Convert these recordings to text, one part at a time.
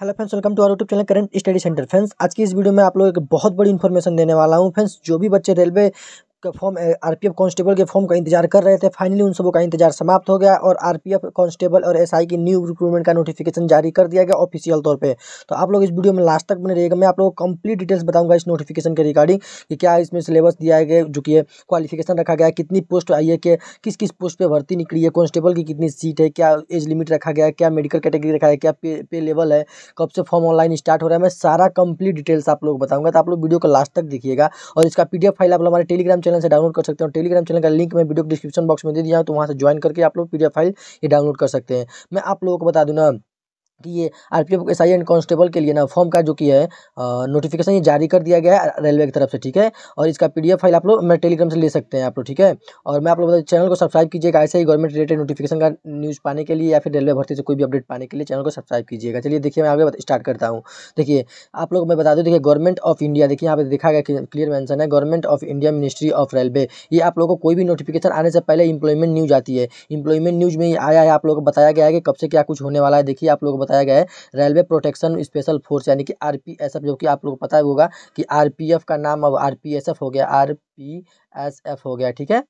hello friends welcome to our YouTube channel current study centre friends आज की इस video में आप लोग एक बहुत बड़ी इन्फॉर्मेशन देने वाला हूँ फ्रेंड्स जो भी बच्चे रेलवे के फॉर्म आरपीएफ कांस्टेबल के फॉर्म का इंतजार कर रहे थे फाइनली उन सबों का इंतजार समाप्त हो गया और आरपीएफ कांस्टेबल और एसआई की न्यू रिक्रूटमेंट का नोटिफिकेशन जारी कर दिया गया ऑफिशियल तौर पे तो आप लोग इस वीडियो में लास्ट तक बने रहेगा मैं आप लोगों को कंप्लीट डिटेल्स बताऊंगा इस नोटिफिकेशन के रिगार्डिंग कि क्या इसमें सिलेबस दिया गया जो कि क्वालिफिकेशन रखा गया कितनी पोस्ट आई है कि किस किस पोस्ट पर भर्ती निकली है कॉन्स्टेबल की कितनी सीट है क्या एज लिमिट रखा गया क्या मेडिकल कैटेगरी रखा है क्या पे लेवल है कब से फॉर्म ऑनलाइन स्टार्ट हो रहा है मैं सारा कंप्लीट डिटेल्स आप लोग बताऊंगा तो आप लोग वीडियो को लास्ट तक देखिएगा और इसका पी फाइल आप लोग हमारे टेलीग्राम चैनल से डाउनलोड कर सकते हैं टेलीग्राम चैनल का लिंक मैं वीडियो डिस्क्रिप्शन बॉक्स में दे दिया हूँ तो वहाँ से ज्वाइन करके आप लोग पी फाइल ये डाउनलोड कर सकते हैं मैं आप लोगों को बता दूँ ना ये आरपीएफ आई एंड कांस्टेबल के लिए ना फॉर्म का जो कि है नोटिफिकेशन ये जारी कर दिया गया है रेलवे की तरफ से ठीक है और इसका पीडीएफ फाइल आप लोग मेरे टेलीग्राम से ले सकते हैं आप लोग ठीक है और मैं आप लोग चैनल को सब्सक्राइब कीजिएगा ऐसे ही गवर्नमेंट रिलेटेड नोटिफिकेशन का न्यूज़ पाने के लिए या फिर रेलवे भर्ती से कोई भी अपडेट पाने के लिए चैनल को सब्सक्राइब कीजिएगा चलिए देखिए मैं आगे स्टार्ट करता हूँ देखिए आप लोग मैं बता दूँ देखिए गवर्नमेंट ऑफ इंडिया देखिए यहाँ पे देखा गया क्लियर मैंसन है government of India ministry of railway ये आप लोगों को कोई भी नोटिफिकेशन आने से पहले इंप्लॉयमेंट न्यूज़ आती है इंप्लॉयमेंट न्यूज़ में आया है आप लोग को बताया गया है कि कब से क्या कुछ होने वाला है देखिए आप लोग बताया गया है रेलवे प्रोटेक्शन स्पेशल फोर्स यानी कि आर जो कि आप लोग को पता होगा कि आर का नाम अब आर हो गया आर हो गया ठीक है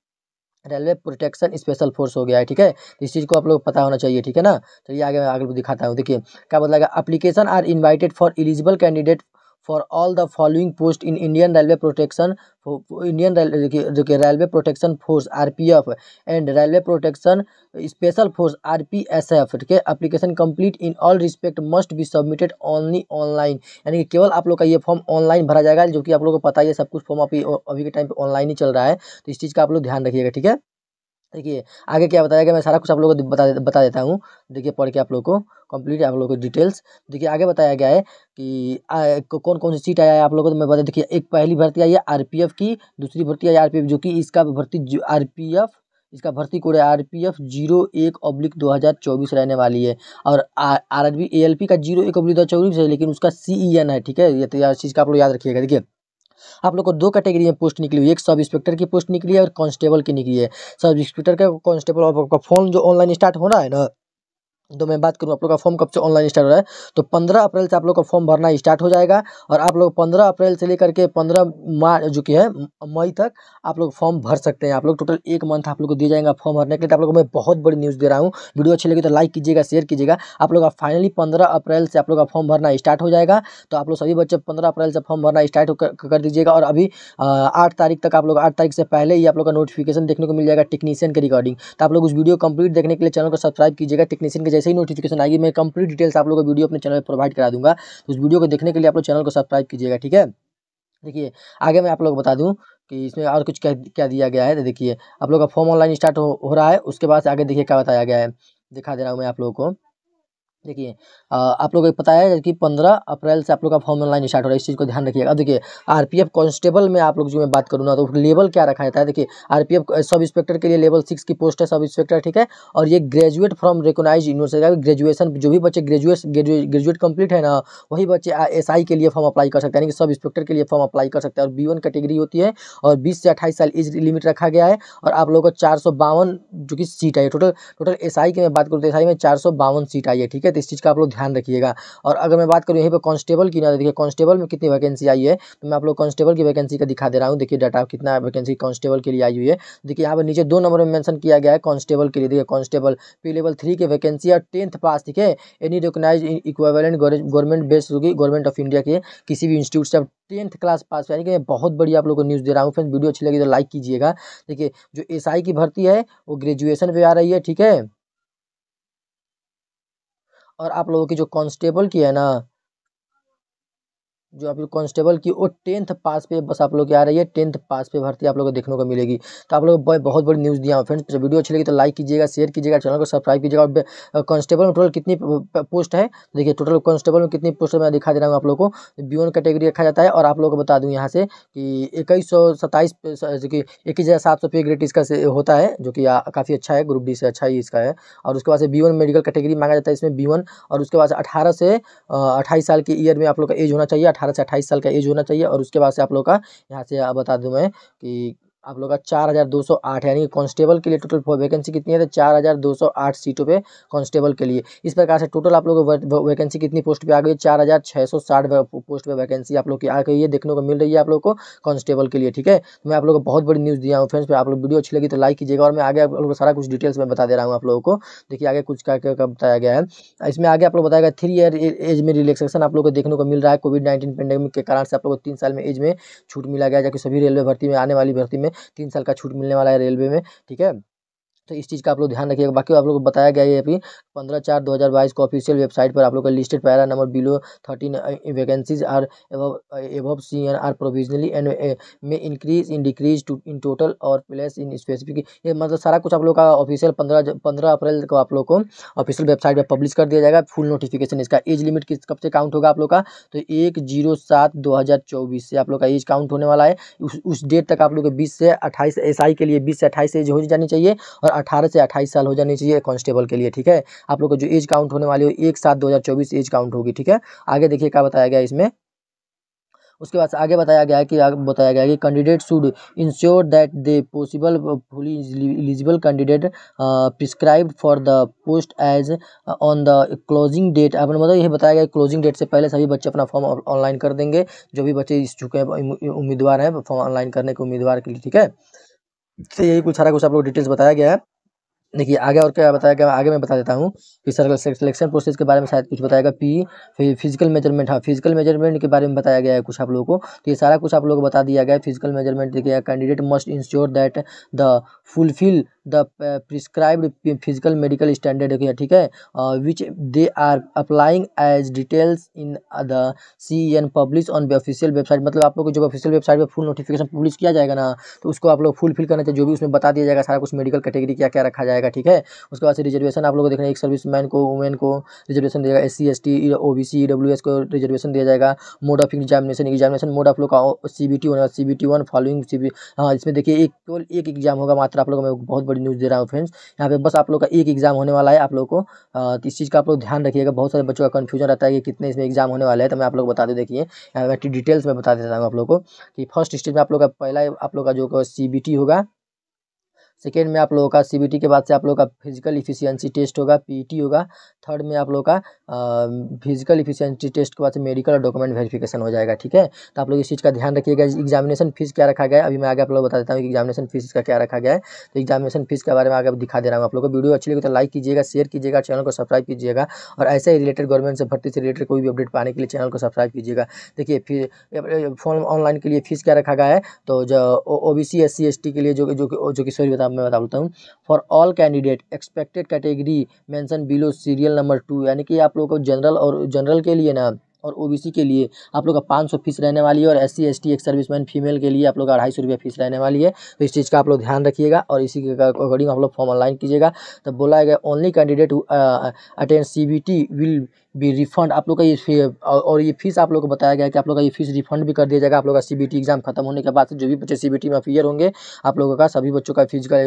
रेलवे प्रोटेक्शन स्पेशल फोर्स हो गया है ठीक है तो इस चीज़ को आप लोग पता होना चाहिए ठीक है ना चलिए आगे मैं आगे दिखाता हूँ देखिए क्या बताएगा application are invited for eligible candidate for all the following post in Indian railway protection Indian देखिए railway protection force R P F and railway protection special force R P F ठीक है application complete in all respect must be submitted only online यानी कि केवल आप लोग का ये फॉर्म ऑनलाइन भरा जाएगा जो कि आप लोग को पता ही है सब कुछ फॉर्म अभी अभी के टाइम पर ऑनलाइन ही चल रहा है तो इस चीज़ का आप लोग ध्यान रखिएगा ठीक है देखिए आगे क्या बताया गया मैं सारा कुछ आप लोगों को बता बता देता हूँ देखिए पढ़ के आप लोग को कंप्लीट आप लोगों को डिटेल्स देखिए आगे बताया गया है कि आ, कौन कौन सी सीट आया है आप लोगों को तो मैं बता देखिए एक पहली भर्ती आई है आरपीएफ की दूसरी भर्ती आई आरपीएफ जो कि इसका भर्ती एफ इसका भर्ती कोड है आर पी एफ जीरो एक अब्लिक दो हज़ार चौबीस रहने वाली है और R R B A L P का जीरो एक अब्लिक दो हज़ार चौबीस है लेकिन उसका सी ई एन है ठीक है ये तो यार चीज़ का आप लोग याद रखिएगा देखिए आप लोग को दो कैटेगरी में पोस्ट निकली हुई एक सब इंस्पेक्टर की पोस्ट निकली है और कांस्टेबल की निकली है सब इंस्पेक्टर का कांस्टेबल आपका फोन जो ऑनलाइन स्टार्ट होना है ना तो मैं बात करूँ आप लोग का फॉर्म कब से ऑनलाइन स्टार्ट हो रहा है तो पंद्रह अप्रैल से आप लोग का फॉर्म भरना स्टार्ट हो जाएगा और आप लोग पंद्रह अप्रैल से लेकर के पंद्रह मार्च जो कि है मई तक आप लोग फॉर्म भर सकते हैं आप लोग टोटल एक मंथ आप लोग को दिया जाएगा फॉर्म भरने के लिए आप लोग को मैं बहुत बड़ी न्यूज़ दे रहा हूँ वीडियो अच्छी लगी तो लाइक कीजिएगा शेयर कीजिएगा आप लोग का फाइनली पंद्रह अप्रैल से आप लोग का फॉर्म भरना स्टार्ट हो जाएगा तो आप लोग सभी बच्चे पंद्रह अप्रैल से फॉर्म भरना स्टार्ट कर दीजिएगा और अभी आठ तारीख तक आप लोग आठ तारीख से पहले ही आप लोग का नोटिफिकेशन देखने को मिल जाएगा टेक्नीशियन के रिकॉर्डिंग तो आप लोग उस वीडियो कंप्लीट देखने के लिए चैनल को सब्सक्राइब कीजिएगा टेक्नीशियन के जैसे ही नोटिफिकेशन आएगी मैं कंप्लीट डिटेल्स आप लोगों को वीडियो अपने चैनल पर प्रोवाइड करा दूंगा तो उस वीडियो को देखने के लिए आप लोग चैनल को सब्सक्राइब कीजिएगा ठीक है देखिए आगे मैं आप लोग बता दूं कि इसमें और कुछ क्या क्या दिया गया है देखिए आप लोग का फॉर्म ऑनलाइन स्टार्ट हो रहा है उसके बाद आगे देखिए क्या बताया गया है दिखा दे रहा हूँ मैं आप लोगों को देखिए आप लोगों को पता है कि पंद्रह अप्रैल से आप लोग का फॉर्म ऑनलाइन स्टार्ट हो रहा है इस चीज़ को ध्यान रखिएगा देखिए आरपीएफ कांस्टेबल में आप लोग जो मैं बात करूँ ना तो लेवल क्या रखा जाता है देखिए आरपीएफ सब इंस्पेक्टर के लिए लेवल सिक्स की पोस्ट है सब इंस्पेक्टर ठीक है और ये ग्रेजुएट फ्रॉम रिकोनाइज यूनिवर्सिटी का ग्रेजुएशन जो भी बच्चे ग्रेजुएट ग्रेजुएट कंप्लीट है ना वही बच्चे एस के लिए फॉर्म अप्लाई कर सकते हैं यानी कि सब इंस्पेक्टर के लिए फॉर्म अप्लाई कर सकते हैं और बी कैटेगरी होती है और बीस से अट्ठाईस साल एज लिमिट रखा गया है और आप लोगों को चार जो कि सीट आई है टोटल टोटल एस की मैं बात करूँ तो एस में चार सीट आई है ठीक है है तो इस चीज़ का आप लोग ध्यान रखिएगा और अगर मैं बात करूँ यहीं पर कॉन्स्टेबल की ना देखिए कॉन्स्टेबल में कितनी वैकेंसी आई है तो मैं आप लोग कॉन्स्टेबल की वैकेंसी का दिखा दे रहा हूँ देखिए डाटा कितना वैकेंसी कॉन्स्टेबल के लिए आई हुई है देखिए यहाँ पर नीचे दो नंबर में मैंशन किया गया है कॉन्स्टेबल के लिए देखिए कॉन्स्टेबल पी लेवल थ्री की वैकेंसी और टेंथ पास ठीक है any recognise equivalent government based होगी गवर्नमेंट ऑफ इंडिया के किसी भी इंस्टीट्यूट से टेंथ क्लास पास यानी कि मैं बहुत बड़ी आप लोगों को न्यूज़ दे रहा हूँ फ्रेंड वीडियो अच्छी लगी तो लाइक कीजिएगा देखिए जो एसआई की भर्ती है वो ग्रेजुएशन पे आ रही है ठीक है और आप लोगों की जो कांस्टेबल की है ना जो आप लोग कांस्टेबल की वो टेंथ पास पे बस आप लोग की आ रही है टेंथ पास पे भर्ती आप लोगों को देखने को मिलेगी तो आप लोग बहुत बड़ी न्यूज़ दिया फ्रेंड्स तो वीडियो अच्छी लगी तो लाइक कीजिएगा शेयर कीजिएगा चैनल को सब्सक्राइब कीजिएगा और कांस्टेबल में टोटल कितनी पोस्ट है देखिए टोटल कॉन्स्टेबल में कितनी पोस्ट मैं दिखा दे रहा हूँ आप लोग को बी कैटेगरी रखा जाता है और आप लोग को बता दूँ यहाँ से कि इक्कीस सौ सत्ताईस इक्कीस सात सौ पे ग्रेड इसका होता है जो कि काफ़ी अच्छा है ग्रुप डी से अच्छा ही इसका है और उसके बाद से बी मेडिकल कैटेगरी मांगा जाता है इसमें बी और उसके बाद अठारह से अट्ठाईस साल के ईयर में आप लोग का एज होना चाहिए अठारह से अट्ठाईस साल का एज होना चाहिए और उसके बाद से आप लोग का यहाँ से बता दूँ मैं कि आप लोग का चार हज़ार दो सौ आठ यानी कांस्टेबल के लिए टोटल वैकेंसी कितनी है तो चार हज़ार दो सौ आठ सीटों पे कांस्टेबल के लिए इस प्रकार से टोटल आप लोग वैकेंसी कितनी पोस्ट पे आ गई चार हज़ार छः सौ साठ पोस्ट पे वैकेंसी आप लोग की आ गई है देखने को मिल रही है आप लोग को कांस्टेबल के लिए ठीक है तो मैं आप लोग को बहुत बड़ी न्यूज़ दिया हूँ फ्रेंड्स आप लोग वीडियो अच्छी लगी तो लाइक कीजिएगा और मैं आगे आप लोग सारा कुछ डिटेल्स में बता दे रहा हूँ आप लोगों को देखिए आगे कुछ क्या क्या बताया गया है इसमें आगे आप लोग बताया गया थ्री ईयर एज में रिलेक्सेशन आप लोग को देखने को मिल रहा है कोविड नाइन्टीन पेंडेमिक के कारण से आप लोग को तीन साल में एज में छूट मिला गया जबकि सभी रेलवे भर्ती में आने वाली भर्ती में तीन साल का छूट मिलने वाला है रेलवे में ठीक है तो इस चीज़ का आप लोग ध्यान रखिएगा बाकी आप लोग को बताया गया है अभी पंद्रह चार दो हज़ार बाईस को ऑफिशियल वेबसाइट पर आप लोग का listed para number below thirteen vacancies are above C N R provisionally and में increase in decrease to in total और प्लेस इन स्पेसिफिक ये मतलब सारा कुछ आप लोग का ऑफिशियल पंद्रह पंद्रह अप्रैल को आप लोग को ऑफिशियल वेबसाइट पर पब्लिश कर दिया जाएगा फुल नोटिफिकेशन इसका एज लिमिट किस कब से काउंट होगा आप लोग का तो एक जीरो सात दो हज़ार चौबीस से आप लोग का एज काउंट होने वाला है उस डेट तक आप लोग बीस से अट्ठाईस एस के लिए बीस से अट्ठाईस एज हो जानी चाहिए और अठारह से अट्ठाईस साल हो जानी चाहिए कांस्टेबल के लिए ठीक है आप लोग का जो एज काउंट होने वाली हो एक सात दो एज काउंट होगी ठीक है आगे देखिए क्या बताया गया इसमें उसके बाद आगे बताया गया है कि बताया गया है कि candidate should ensure that they possible fully eligible candidate prescribe for the post age on the closing date आपने मतलब यह बताया गया क्लोजिंग डेट से पहले सभी बच्चे अपना फॉर्म ऑनलाइन कर देंगे जो भी बच्चे इस चुके हैं उम्मीदवार हैं फॉर्म ऑनलाइन करने के उम्मीदवार के लिए ठीक है से यही कुछ सारा कुछ आप लोग डिटेल्स बताया गया है देखिए आगे और क्या बताया गया आगे मैं बता देता हूँ कि सर सिलेक्शन प्रोसेस के बारे में शायद कुछ बताएगा पी फिर फिजिकल मेजरमेंट हाँ फिजिकल मेजरमेंट के बारे में बताया गया है कुछ आप लोगों को तो ये सारा कुछ आप लोगों को बता दिया गया है फिजिकल मेजरमेंट देखिए candidate must ensure that the fulfil the prescribed physical medical standard है ठीक है which they are applying as details in the C N publish on official website मतलब आप लोग को जब ऑफिशियल वेबसाइट पे फुल नोटिफिकेशन पब्लिश किया जाएगा ना तो उसको आप लोग फुलफिल करना चाहिए जो भी उसमें बता दिया जाएगा सारा कुछ मेडिकल कैटेगरी क्या क्या रखा जाएगा ठीक है उसके बाद से रिजर्वेशन आप लोग को देखना एक सर्विस मैन को वुमेन को रिजर्वेशन दिया जाएगा S C S T O B C W S को रिजर्वेशन दिया जाएगा mode of examination examination mode आप लोग का C B T one C B T one following C B हाँ इसमें देखिए एक केवल एक एग्जाम होगा मात्र आप लोगों में बहुत बड़ी बड़ी न्यूज़ दे रहा हूँ फ्रेंड्स यहाँ पे बस आप लोग का एक एग्जाम होने वाला है आप लोग को इस चीज़ का आप लोग ध्यान रखिएगा बहुत सारे बच्चों का कन्फ्यूजन रहता है कि कितने इसमें एग्जाम होने वाला है तो मैं आप लोग बता दूँ देखिए यहाँ डिटेल्स में बता देता हूँ आप लोग को कि फर्स्ट स्टेज में आप लोग का पहला आप लोग का जो सी होगा सेकेंड में आप लोगों का सी के बाद से आप लोगों का फिजिकल इफिशियंसी टेस्ट होगा पी e होगा थर्ड में आप लोगों का फिजिकल इफिशियंसी टेस्ट के बाद से मेडिकल और डॉक्यूमेंट वेरिफिकेशन हो जाएगा ठीक है तो आप लोग इस चीज़ का ध्यान रखिएगा एग्जामिनेशन फीस क्या रखा गया अभी मैं आगे आप लोग बता देता हूँ कि एग्जामिनेशन फीस का क्या रखा गया है तो एग्जामिनेशन फीस के बारे में आगे दिखा दे रहा हूँ आप लोग को वीडियो अच्छी लगी तो लाइक कीजिएगा शेयर कीजिएगा चैनल को सब्सक्राइब कीजिएगा और ऐसे ही रिलेटेड गवर्नमेंट से भर्ती से रिलेटेड कोई भी अपडेट पाने के लिए चैनल को सब्सक्राइब कीजिएगा देखिए फिर फॉर्म ऑनलाइन के लिए फीस क्या रखा गया है तो जो O B C S C S T के लिए जो जो जो कि सॉरी बता अब मैं बता देता हूँ for all candidate expected category mention below serial number two यानी कि आप लोगों को जनरल और जनरल के लिए ना और ओबीसी के लिए आप लोग का पाँच सौ फीस रहने वाली है और S C S T ex serviceman female के लिए आप लोग का अढ़ाई सौ रुपया फीस रहने वाली है तो इस चीज़ का आप लोग ध्यान रखिएगा और इसी के अकॉर्डिंग आप लोग फॉर्म ऑनलाइन कीजिएगा तब तो बोला गया only candidate attend C B T will be refund आप लोग का ये और ये फीस आप लोग को बताया गया कि आप लोग का ये फीस रिफंड भी कर दिया जाएगा आप लोग का सीबीटी एग्जाम खत्म होने के बाद से जो भी बच्चे सीबीटी में फियर होंगे आप लोगों का सभी बच्चों का फीस का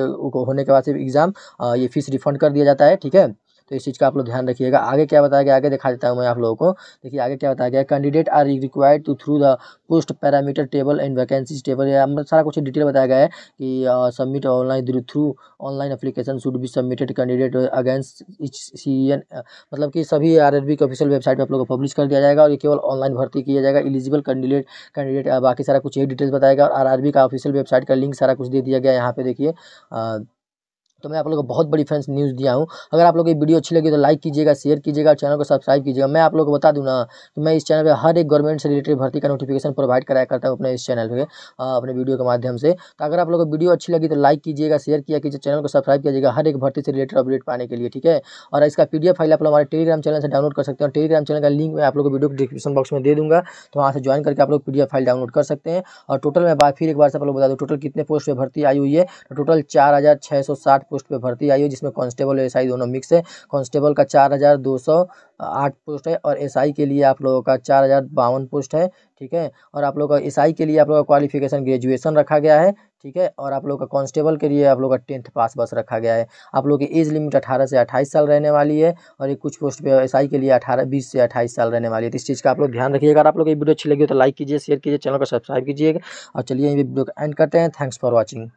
होने के बाद से एग्जाम uh, ये फीस रिफंड कर दिया जाता है ठीक है तो इस चीज़ का आप लोग ध्यान रखिएगा आगे क्या बताया गया आगे दिखा देता हूँ मैं आप लोगों को देखिए आगे क्या बताया गया candidate are required to through the post parameter table and vacancies table या मतलब सारा कुछ डिटेल बताया गया है कि submit online through online application should be submitted candidate against each C मतलब कि सभी आर एस ऑफिशियल वेबसाइट पर आप लोग को पब्लिश कर दिया जाएगा और ये केवल ऑनलाइन भर्ती किया जाएगा एलिजिबल कैंडिडेट कैंडिडेट बाकी सारा कुछ यही डिटेल्स बताएगा और आर का ऑफिशियल वेबसाइट का लिंक सारा कुछ दे दिया गया यहाँ पे देखिए तो मैं आप लोगों को बहुत बड़ी फ्रेंड्स न्यूज़ दिया हूँ अगर आप लोग ये वीडियो अच्छी लगी तो लाइक कीजिएगा शेयर कीजिएगा चैनल को सब्सक्राइब कीजिएगा मैं आप लोग को बता दूँ ना कि मैं इस चैनल पर हर एक गवर्नमेंट से रिलेटेड भर्ती का नोटिफिकेशन प्रोवाइड कराया करता हूँ अपने इस चैनल पर अपने वीडियो के माध्यम से तो अगर आप लोग को वीडियो अच्छी लगी तो लाइक कीजिएगा शेयर किया कीजिए चैनल को सब्सक्राइब कीजिएगा हर एक भर्ती से रिलेटेड अपडेट पाने के लिए ठीक है और इसका पी फाइल आप लोग हमारे टेलीग्राम चैनल से डाउनलोड कर सकते हैं टेलीग्राम चैनल का लिंक मैं आप लोग को वीडियो डिस्क्रिप्शन बॉक्स में दे दूँगा तो वहाँ से ज्वाइन करके आप लोग पी फाइल डाउनलोड कर सकते हैं और टोटल मैं तो बात फिर एक बार से आप लोग बता दूँ टोटल कितने पोस्ट पर भर्ती आई हुई है टोटल तो चार हज़ार छः सौ साठ पोस्ट पे भर्ती आई है जिसमें कांस्टेबल और एसआई दोनों मिक्स है कांस्टेबल का चार हज़ार दो सौ आठ पोस्ट है और एसआई के लिए आप लोगों का चार हज़ार बावन पोस्ट है ठीक है और आप लोगों का एसआई के लिए आप लोगों का क्वालिफिकेशन ग्रेजुएशन रखा गया है ठीक है और आप लोग का कांस्टेबल के लिए आप लोग का टेंथ पास बस रखा गया है आप लोग की एज लिमिट अठारह से अट्ठाईस साल रहने वाली है और ये कुछ पोस्ट पे आई के लिए अठारह बीस से अट्ठाईस साल रहने वाली है तो इस चीज़ का आप लोग ध्यान रखिए अगर आप लोग ये वीडियो अच्छी लगी हो तो लाइक कीजिए शेयर कीजिए चैनल को सब्सक्राइब कीजिएगा और चलिए ये वीडियो का एंड करते हैं थैंक्स फॉर वॉचिंग